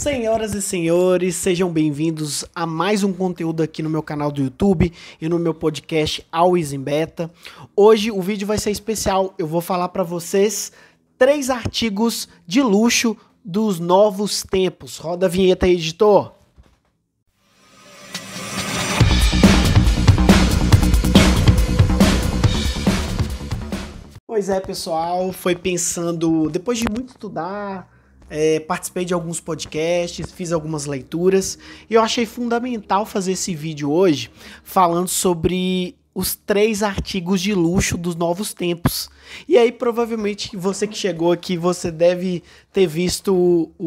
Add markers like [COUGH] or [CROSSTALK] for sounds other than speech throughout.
Senhoras e senhores, sejam bem-vindos a mais um conteúdo aqui no meu canal do YouTube e no meu podcast Always in Beta. Hoje o vídeo vai ser especial, eu vou falar para vocês três artigos de luxo dos novos tempos. Roda a vinheta, editor. Pois é, pessoal, foi pensando, depois de muito estudar, é, participei de alguns podcasts, fiz algumas leituras e eu achei fundamental fazer esse vídeo hoje falando sobre os três artigos de luxo dos novos tempos. E aí, provavelmente, você que chegou aqui, você deve ter visto o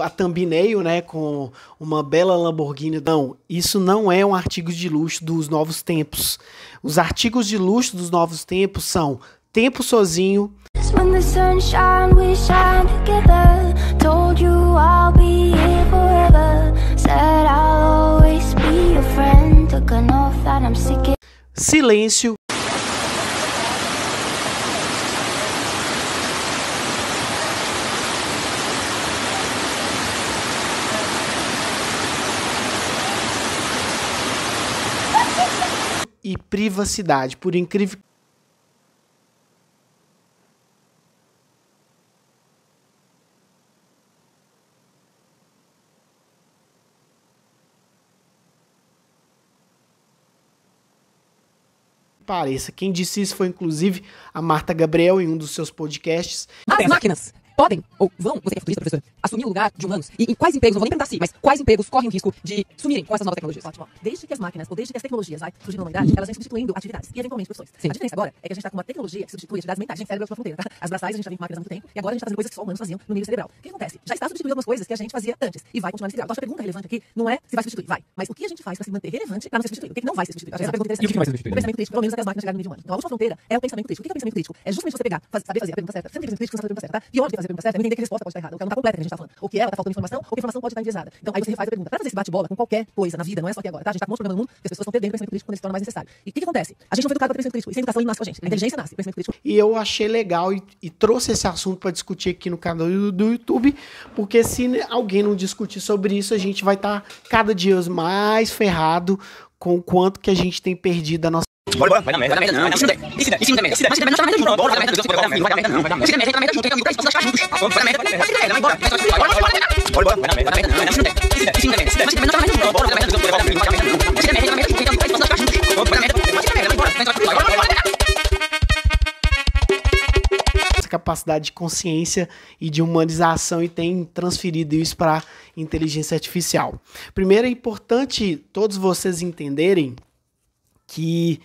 a thumbnail, né, com uma bela Lamborghini. Não, isso não é um artigo de luxo dos novos tempos. Os artigos de luxo dos novos tempos são Tempo Sozinho. Silêncio privacidade, por incrível pareça. Quem disse isso foi inclusive a Marta Gabriel em um dos seus podcasts. As máquinas podem ou vão, você é futurista, professor? assumir o lugar de humanos? E em quais empregos, não vou nem perguntar se, mas quais empregos correm o risco de sumirem com essas novas tecnologias? Ótimo. Desde que as máquinas, ou desde que as tecnologias vai surgindo na humanidade, elas vêm substituindo atividades e eventualmente profissões. Sim. A diferença agora é que a gente está com uma tecnologia que substitui atividades mentais, a gente cérebro é a fronteira, tá? As braçais a gente já tá vem com máquinas há muito tempo e agora a gente está fazendo coisas que só humanos faziam no nível cerebral. O que acontece? Já está substituindo algumas coisas que a gente fazia antes e vai continuar nesse grau. Então, a pergunta relevante aqui não é se vai substituir, vai. Mas o que a gente faz para se manter relevante para não ser substituído? O que, que não vai ser substituído? Essa é pergunta interessante. E o que vai ser substituído? Né? O pensamento crítico, pelo menos até as máquinas chegarem no nível humano. Então, a última fronteira é o pensamento crítico. O que é o pensamento crítico? É justamente você pegar, faz, saber fazer a pergunta certa. Sempre pensamento crítico, a pergunta certa, tá? Pior fazer a pergunta certa é entender que a resposta pode estar errada. que não está completa que a gente tá está falando. Ou que ela está faltando informação, ou que a informação pode estar enviesada. Então, aí você refaz a pergunta. Para fazer esse bate-bola com qualquer coisa na vida, não é só aqui agora, tá? A gente está com um problema no mundo que as pessoas estão perdendo o pensamento crítico quando eles se mais necessário. E o que, que, acontece? A gente não foi educado para pensamento crítico. E sem é educação ele nasce com a gente. A inteligência nasce, pensamento crítico. E eu achei legal e, e trouxe esse assunto para discutir aqui no canal do, do, YouTube, porque se alguém não discutir sobre isso, a gente vai estar tá cada dia mais ferrado com o quanto que a gente tem perdido a nossa Bora, vai merda, vai merda, isso não Isso não isso isso não vai merda, não, vai não, merda, merda bora, bora, bora, bora, bora, bora, essa capacidade de consciência e de humanização e tem transferido isso para inteligência artificial. Primeiro é importante todos vocês entenderem que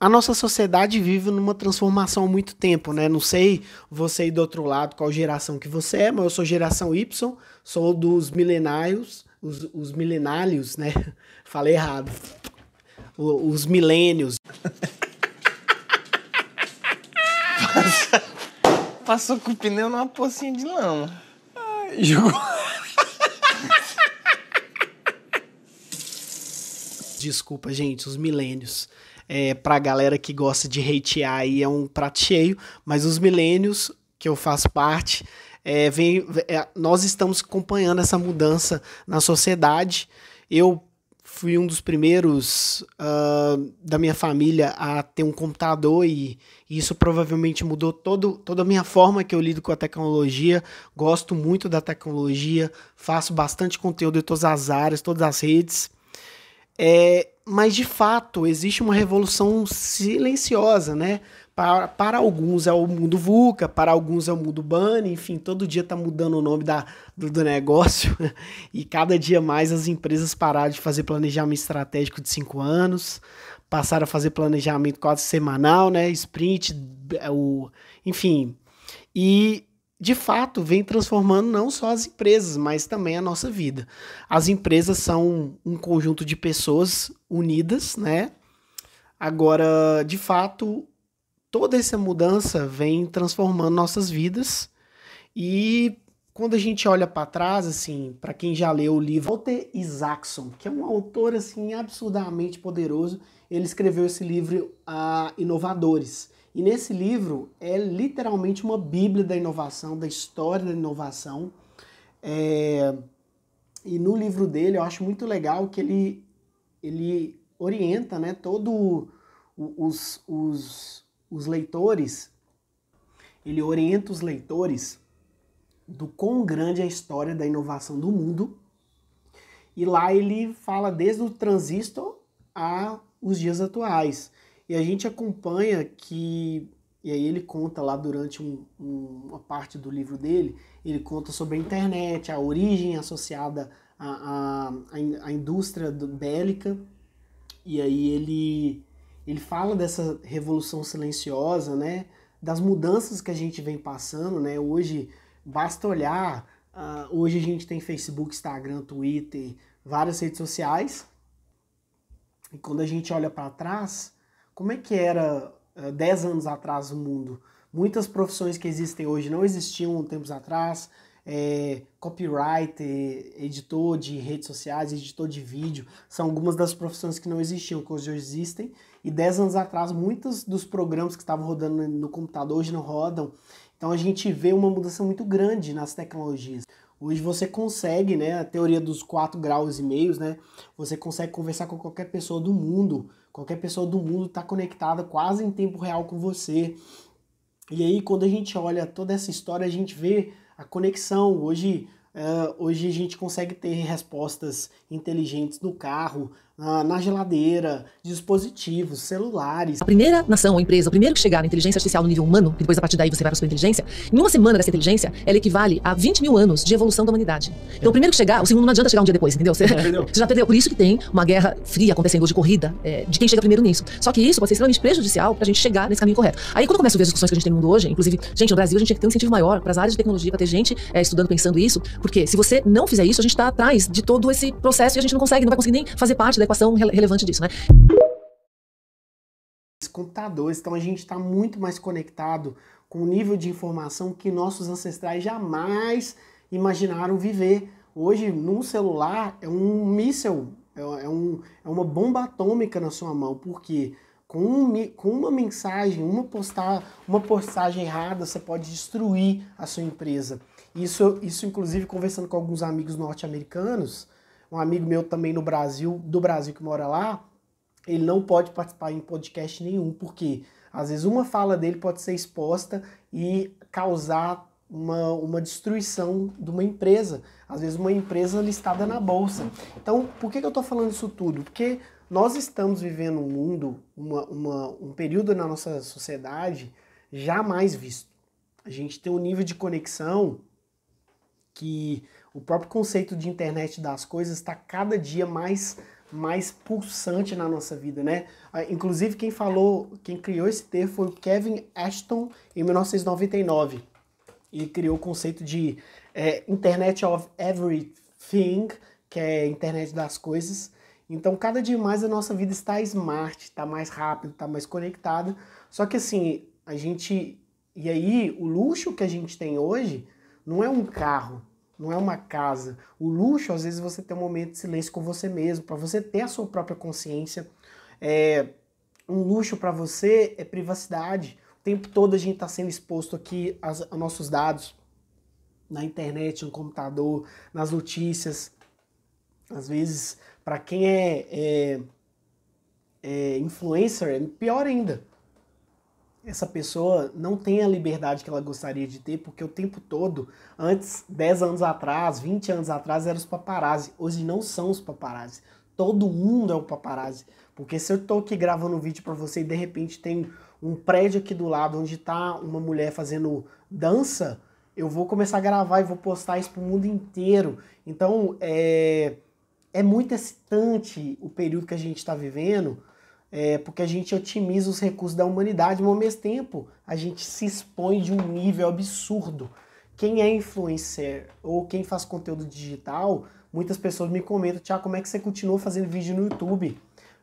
a nossa sociedade vive numa transformação há muito tempo, né? Não sei você aí do outro lado qual geração que você é, mas eu sou geração Y, sou dos milenários, os, os milenários, né? [LAUGHS] Falei errado. O, os milênios. [LAUGHS] passou com o pneu numa pocinha de lama. Ai, jogou. Desculpa, gente, os milênios é, a galera que gosta de hatear aí é um prato cheio, mas os milênios, que eu faço parte, é, vem, é, nós estamos acompanhando essa mudança na sociedade. Eu fui um dos primeiros uh, da minha família a ter um computador e, e, isso provavelmente mudou todo, toda a minha forma que eu lido com a tecnologia. Gosto muito da tecnologia, faço bastante conteúdo em todas as áreas, todas as redes. É, mas de fato existe uma revolução silenciosa, né? Para, para alguns é o mundo VUCA, para alguns é o mundo BANI, enfim, todo dia está mudando o nome da, do, do negócio [LAUGHS] e cada dia mais as empresas pararam de fazer planejamento estratégico de cinco anos, passaram a fazer planejamento quase semanal, né? Sprint, é, o, enfim. E de fato, vem transformando não só as empresas, mas também a nossa vida. As empresas são um conjunto de pessoas unidas, né? Agora, de fato, toda essa mudança vem transformando nossas vidas. E quando a gente olha para trás, assim, para quem já leu o livro Walter Isaacson, que é um autor assim absurdamente poderoso, ele escreveu esse livro a uh, Inovadores. E nesse livro é literalmente uma bíblia da inovação, da história da inovação. É... E no livro dele eu acho muito legal que ele, ele orienta né, todos os, os, os leitores, ele orienta os leitores do quão grande é a história da inovação do mundo. E lá ele fala desde o transistor a os dias atuais. E a gente acompanha que. E aí ele conta lá durante um, um, uma parte do livro dele, ele conta sobre a internet, a origem associada à, à, à indústria bélica. E aí ele, ele fala dessa revolução silenciosa, né? Das mudanças que a gente vem passando, né? Hoje basta olhar. Uh, hoje a gente tem Facebook, Instagram, Twitter, várias redes sociais. E quando a gente olha para trás, como é que era 10 eh, anos atrás o mundo? Muitas profissões que existem hoje não existiam tempos atrás. É, editor de redes sociais, editor de vídeo, são algumas das profissões que não existiam, que hoje existem. E 10 anos atrás, muitos dos programas que estavam rodando no computador hoje não rodam. Então a gente vê uma mudança muito grande nas tecnologias. Hoje você consegue, né, a teoria dos quatro graus e meios, né? Você consegue conversar com qualquer pessoa do mundo Qualquer pessoa do mundo está conectada quase em tempo real com você. E aí, quando a gente olha toda essa história, a gente vê a conexão. Hoje, uh, hoje a gente consegue ter respostas inteligentes no carro, ah, na geladeira, dispositivos, celulares. A primeira nação ou empresa, o primeiro que chegar na inteligência artificial no nível humano, que depois a partir daí você vai para a sua inteligência. em uma semana dessa inteligência, ela equivale a 20 mil anos de evolução da humanidade. Então é. o primeiro que chegar, o segundo não adianta chegar um dia depois, entendeu? Você, é. você [LAUGHS] já perdeu. Por isso que tem uma guerra fria acontecendo hoje, corrida, é, de quem chega primeiro nisso. Só que isso pode ser extremamente prejudicial para a gente chegar nesse caminho correto. Aí quando eu começo a ver as discussões que a gente tem no mundo hoje, inclusive, gente, no Brasil a gente tinha que ter um incentivo maior para as áreas de tecnologia, para ter gente é, estudando, pensando isso, porque se você não fizer isso, a gente está atrás de todo esse processo e a gente não consegue, não vai conseguir nem fazer parte da equação relevante disso, né? computadores, então a gente está muito mais conectado com o nível de informação que nossos ancestrais jamais imaginaram viver. Hoje, num celular, é um míssil, é, é um, é uma bomba atômica na sua mão, porque com, um, com uma mensagem, uma, postar, uma postagem errada, você pode destruir a sua empresa. Isso, isso inclusive, conversando com alguns amigos norte-americanos, um amigo meu também no Brasil, do Brasil que mora lá, ele não pode participar em podcast nenhum, porque às vezes uma fala dele pode ser exposta e causar uma, uma destruição de uma empresa, às vezes uma empresa listada na bolsa. Então, por que, que eu estou falando isso tudo? Porque nós estamos vivendo um mundo, uma, uma, um período na nossa sociedade jamais visto. A gente tem um nível de conexão que o próprio conceito de internet das coisas está cada dia mais mais pulsante na nossa vida, né? Ah, inclusive quem falou, quem criou esse termo foi o Kevin Ashton em 1999 e criou o conceito de é, Internet of Everything, que é Internet das coisas. Então, cada dia mais a nossa vida está smart, está mais rápido, está mais conectada. Só que assim, a gente e aí o luxo que a gente tem hoje não é um carro, não é uma casa. O luxo, às vezes, você tem um momento de silêncio com você mesmo, para você ter a sua própria consciência. É, um luxo para você é privacidade. O tempo todo a gente está sendo exposto aqui aos, nossos dados na internet, no computador, nas notícias. Às vezes, para quem é, é, é influencer, é pior ainda essa pessoa não tem a liberdade que ela gostaria de ter, porque o tempo todo, antes, 10 anos atrás, 20 anos atrás, eram os paparazzi. Hoje não são os paparazzi. Todo mundo é o paparazzi. Porque se eu tô aqui gravando um vídeo para você e de repente tem um prédio aqui do lado onde tá uma mulher fazendo dança, eu vou começar a gravar e vou postar isso pro mundo inteiro. Então, é, é muito excitante o período que a gente está vivendo, é, porque a gente otimiza os recursos da humanidade, mas ao mesmo tempo a gente se expõe de um nível absurdo. Quem é influencer ou quem faz conteúdo digital, muitas pessoas me comentam, Tiago, como é que você continua fazendo vídeo no YouTube?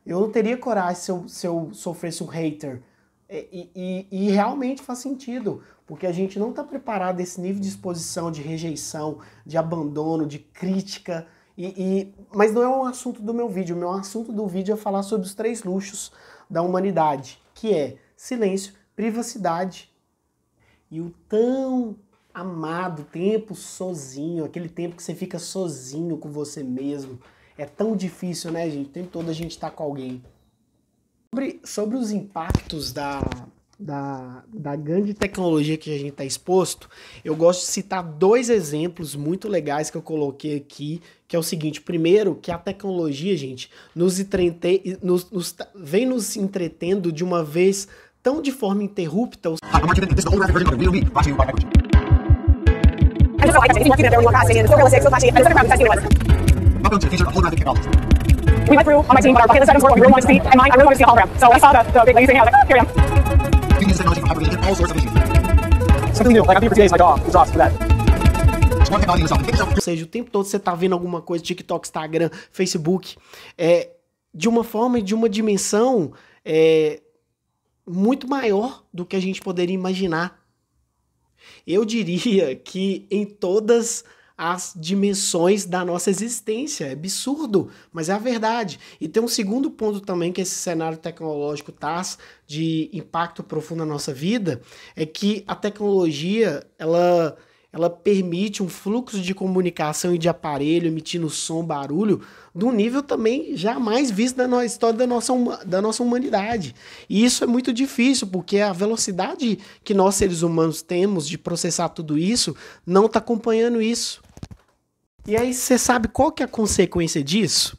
Eu não teria coragem se eu, se eu sofresse um hater. É, e, e, e realmente faz sentido, porque a gente não está preparado a esse nível de exposição, de rejeição, de abandono, de crítica e, e, mas não é um assunto do meu vídeo. O meu assunto do vídeo é falar sobre os três luxos da humanidade, que é silêncio, privacidade e o tão amado tempo sozinho, aquele tempo que você fica sozinho com você mesmo. É tão difícil, né, gente? O tempo todo a gente tá com alguém. Sobre, sobre os impactos da, da, da grande tecnologia que a gente está exposto, eu gosto de citar dois exemplos muito legais que eu coloquei aqui, que é o seguinte: primeiro, que a tecnologia, gente, nos, entrete, nos, nos vem nos entretendo de uma vez tão de forma interrupta. Os... We went through on my team, but our were and mine, I really wanted to see a hologram. So I saw the, the big I was like, here I am creating all sorts of issues. Something new, like I'm here for my dog for that. Ou seja, o tempo todo você tá vendo alguma coisa, TikTok, Instagram, Facebook, é, de uma forma e de uma dimensão é, muito maior do que a gente poderia imaginar. Eu diria que em todas as dimensões da nossa existência. É absurdo, mas é a verdade. E tem um segundo ponto também que esse cenário tecnológico traz de impacto profundo na nossa vida, é que a tecnologia, ela ela permite um fluxo de comunicação e de aparelho emitindo som, barulho, de um nível também jamais visto na história da nossa, da nossa humanidade. E isso é muito difícil, porque a velocidade que nós seres humanos temos de processar tudo isso não está acompanhando isso. E aí você sabe qual que é a consequência disso?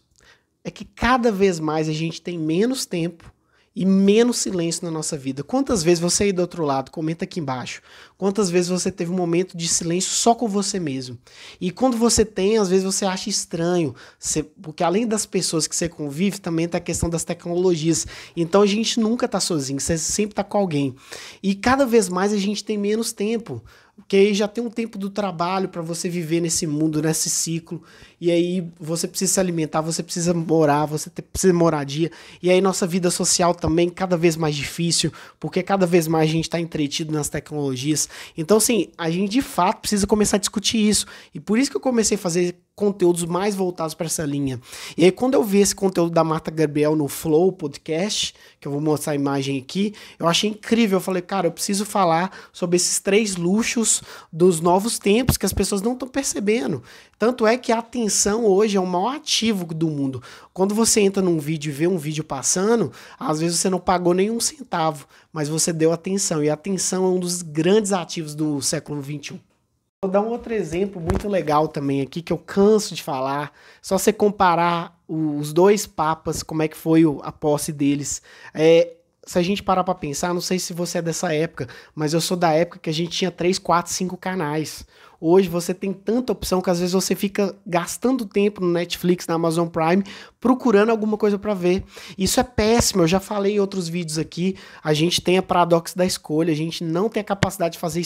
É que cada vez mais a gente tem menos tempo e menos silêncio na nossa vida. Quantas vezes você aí do outro lado, comenta aqui embaixo, quantas vezes você teve um momento de silêncio só com você mesmo? E quando você tem, às vezes você acha estranho, você, porque além das pessoas que você convive, também tá a questão das tecnologias. Então a gente nunca tá sozinho, você sempre tá com alguém. E cada vez mais a gente tem menos tempo porque aí já tem um tempo do trabalho para você viver nesse mundo, nesse ciclo. E aí você precisa se alimentar, você precisa morar, você precisa moradia. E aí nossa vida social também cada vez mais difícil, porque cada vez mais a gente está entretido nas tecnologias. Então, assim, a gente de fato precisa começar a discutir isso. E por isso que eu comecei a fazer conteúdos mais voltados para essa linha. E aí, quando eu vi esse conteúdo da Marta Gabriel no Flow Podcast, que eu vou mostrar a imagem aqui, eu achei incrível. Eu falei, cara, eu preciso falar sobre esses três luxos dos novos tempos que as pessoas não estão percebendo. Tanto é que a atenção hoje é o maior ativo do mundo. Quando você entra num vídeo e vê um vídeo passando, às vezes você não pagou nenhum centavo, mas você deu atenção. E a atenção é um dos grandes ativos do século XXI. Vou dar um outro exemplo muito legal também aqui, que eu canso de falar. Só você comparar os dois papas, como é que foi a posse deles. É, se a gente parar para pensar, não sei se você é dessa época, mas eu sou da época que a gente tinha 3, 4, 5 canais. Hoje você tem tanta opção que às vezes você fica gastando tempo no Netflix, na Amazon Prime, procurando alguma coisa para ver. Isso é péssimo, eu já falei em outros vídeos aqui. A gente tem a paradoxo da escolha, a gente não tem a capacidade de fazer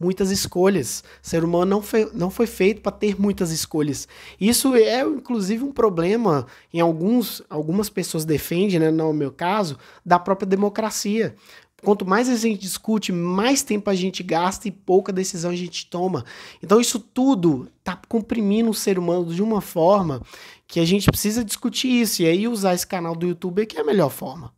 muitas escolhas. O ser humano não foi, não foi feito para ter muitas escolhas. Isso é, inclusive, um problema em alguns, algumas pessoas defendem, né, não é o meu caso, da própria democracia. Quanto mais a gente discute, mais tempo a gente gasta e pouca decisão a gente toma. Então isso tudo está comprimindo o ser humano de uma forma que a gente precisa discutir isso. E aí usar esse canal do YouTube aqui é, é a melhor forma.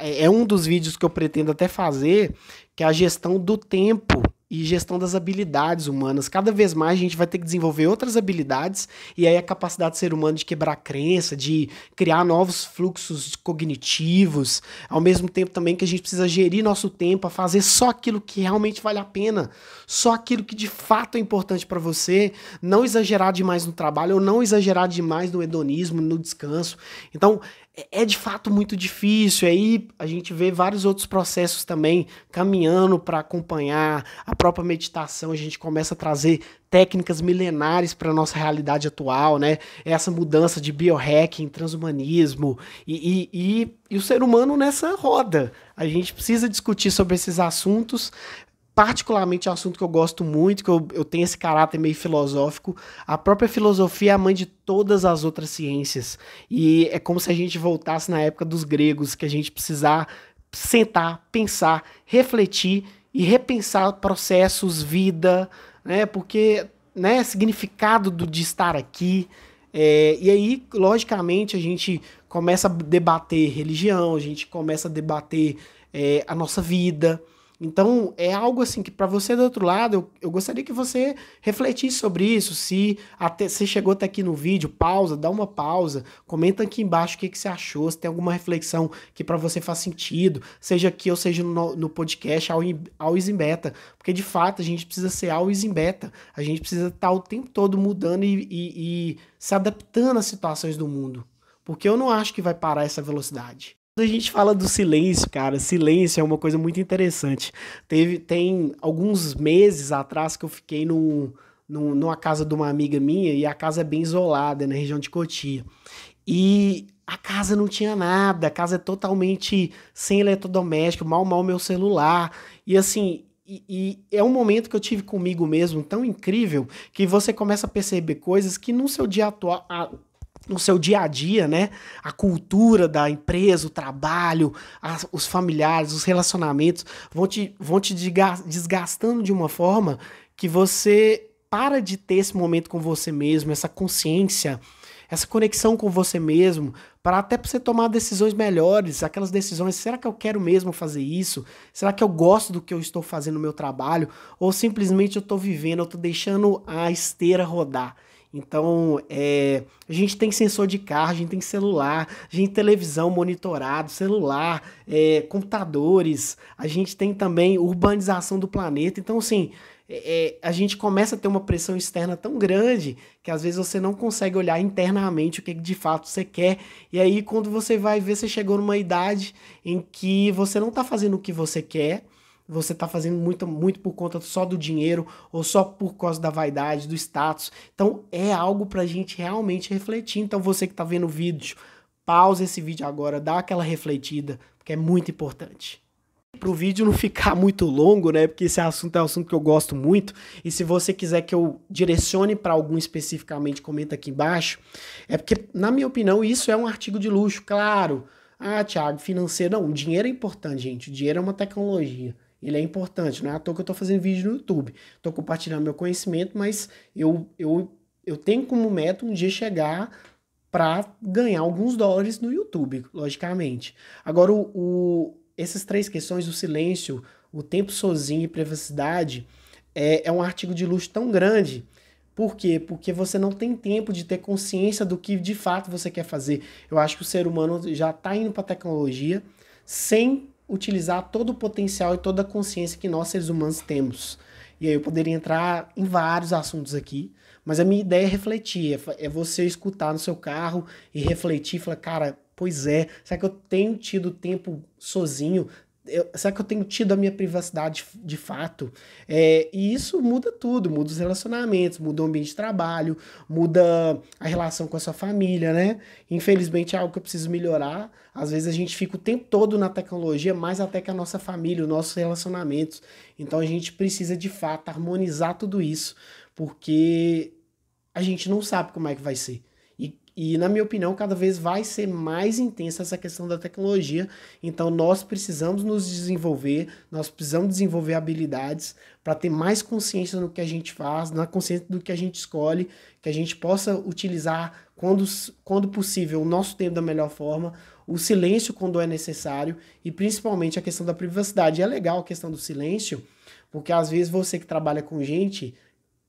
É, é um dos vídeos que eu pretendo até fazer, que é a gestão do tempo e gestão das habilidades humanas. Cada vez mais a gente vai ter que desenvolver outras habilidades e aí a capacidade do ser humano de quebrar crença, de criar novos fluxos cognitivos, ao mesmo tempo também que a gente precisa gerir nosso tempo a fazer só aquilo que realmente vale a pena, só aquilo que de fato é importante para você, não exagerar demais no trabalho ou não exagerar demais no hedonismo, no descanso. Então, é, é de fato muito difícil. Aí a gente vê vários outros processos também caminhando para acompanhar a própria meditação. A gente começa a trazer técnicas milenares para a nossa realidade atual, né? Essa mudança de biohacking, transhumanismo e, e, e, e, o ser humano nessa roda. A gente precisa discutir sobre esses assuntos particularmente é um assunto que eu gosto muito, que eu, eu tenho esse caráter meio filosófico. A própria filosofia é a mãe de todas as outras ciências. E é como se a gente voltasse na época dos gregos, que a gente precisar sentar, pensar, refletir e repensar processos, vida, né? Porque, né, significado do, de estar aqui. É, e aí, logicamente, a gente começa a debater religião, a gente começa a debater é, a nossa vida, então, é algo assim que para você do outro lado, eu, eu gostaria que você refletisse sobre isso, se até você chegou até aqui no vídeo, pausa, dá uma pausa, comenta aqui embaixo o que, que você achou, se tem alguma reflexão que para você faz sentido, seja aqui ou seja no, no podcast, ao, ao em beta, porque de fato a gente precisa ser always em beta, a gente precisa estar tá o tempo todo mudando e, e, e se adaptando às situações do mundo, porque eu não acho que vai parar essa velocidade. Quando a gente fala do silêncio, cara, silêncio é uma coisa muito interessante. Teve, tem alguns meses atrás que eu fiquei num, num, numa casa de uma amiga minha e a casa é bem isolada, é na região de Cotia. E a casa não tinha nada, a casa é totalmente sem eletrodoméstico, mal, mal meu celular. E assim, e, e, é um momento que eu tive comigo mesmo tão incrível que você começa a perceber coisas que no seu dia atual, no seu dia a dia, né? A cultura da empresa, o trabalho, as, os familiares, os relacionamentos vão te, vão te desgastando de uma forma que você para de ter esse momento com você mesmo, essa consciência, essa conexão com você mesmo, para até você tomar decisões melhores, aquelas decisões, será que eu quero mesmo fazer isso? Será que eu gosto do que eu estou fazendo no meu trabalho? Ou simplesmente eu estou vivendo, eu estou deixando a esteira rodar? Então, é, a gente tem sensor de carro, a gente tem celular, a gente tem televisão monitorado, celular, é, computadores, a gente tem também urbanização do planeta. Então, assim, é, é, a gente começa a ter uma pressão externa tão grande que às vezes você não consegue olhar internamente o que de fato você quer. E aí, quando você vai ver, você chegou numa idade em que você não está fazendo o que você quer você está fazendo muito, muito por conta só do dinheiro ou só por causa da vaidade, do status. Então é algo para a gente realmente refletir. Então você que está vendo o vídeo, pausa esse vídeo agora, dá aquela refletida, porque é muito importante. Para o vídeo não [LAUGHS] ficar muito longo, né? Porque esse assunto é um assunto que eu gosto muito. E se você quiser que eu direcione para algum especificamente, comenta aqui embaixo. É porque, na minha opinião, isso é um artigo de luxo, claro. Ah, Thiago, financeiro. Não, o dinheiro é importante, gente. O dinheiro é uma tecnologia. Ele é importante, não é à toa que eu estou fazendo vídeo no YouTube. Estou compartilhando meu conhecimento, mas eu, eu, eu tenho como meta um dia chegar para ganhar alguns dólares no YouTube, logicamente. Agora, o, o, essas três questões, o silêncio, o tempo sozinho e privacidade, é, é um artigo de luxo tão grande por quê? Porque você não tem tempo de ter consciência do que de fato você quer fazer. Eu acho que o ser humano já está indo para a tecnologia sem utilizar todo o potencial e toda a consciência que nós seres humanos temos. E aí eu poderia entrar em vários assuntos aqui, mas a minha ideia é refletir, é, é você escutar no seu carro e refletir, falar, cara, pois é, será que eu tenho tido tempo sozinho? eu, será que eu tenho tido a minha privacidade de fato? É, e isso muda tudo, muda os relacionamentos, muda o ambiente de trabalho, muda a relação com a sua família, né? Infelizmente é algo que eu preciso melhorar. Às vezes a gente fica o tempo todo na tecnologia, mais até que a nossa família, os nossos relacionamentos. Então a gente precisa de fato harmonizar tudo isso, porque a gente não sabe como é que vai ser. E, na minha opinião, cada vez vai ser mais intensa essa questão da tecnologia. Então, nós precisamos nos desenvolver, nós precisamos desenvolver habilidades para ter mais consciência no que a gente faz, na consciência do que a gente escolhe, que a gente possa utilizar, quando, quando possível, o nosso tempo da melhor forma, o silêncio quando é necessário e, principalmente, a questão da privacidade. é legal a questão do silêncio, porque, às vezes, você que trabalha com gente,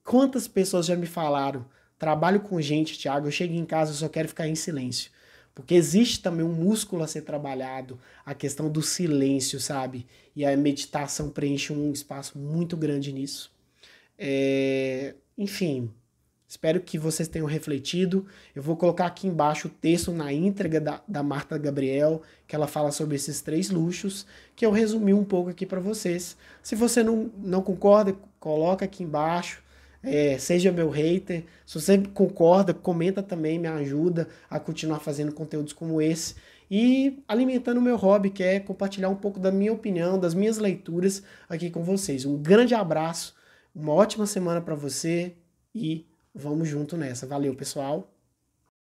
quantas pessoas já me falaram? trabalho com gente, Thiago. eu chego em casa, e só quero ficar em silêncio. Porque existe também um músculo a ser trabalhado, a questão do silêncio, sabe? E a meditação preenche um espaço muito grande nisso. É... Enfim, espero que vocês tenham refletido. Eu vou colocar aqui embaixo o texto na entrega da, da Marta Gabriel, que ela fala sobre esses três luxos, que eu resumi um pouco aqui para vocês. Se você não, não concorda, coloca aqui embaixo é, seja meu hater. Se você concorda, comenta também, me ajuda a continuar fazendo conteúdos como esse e alimentando o meu hobby, que é compartilhar um pouco da minha opinião, das minhas leituras aqui com vocês. Um grande abraço, uma ótima semana para você e vamos junto nessa. Valeu, pessoal!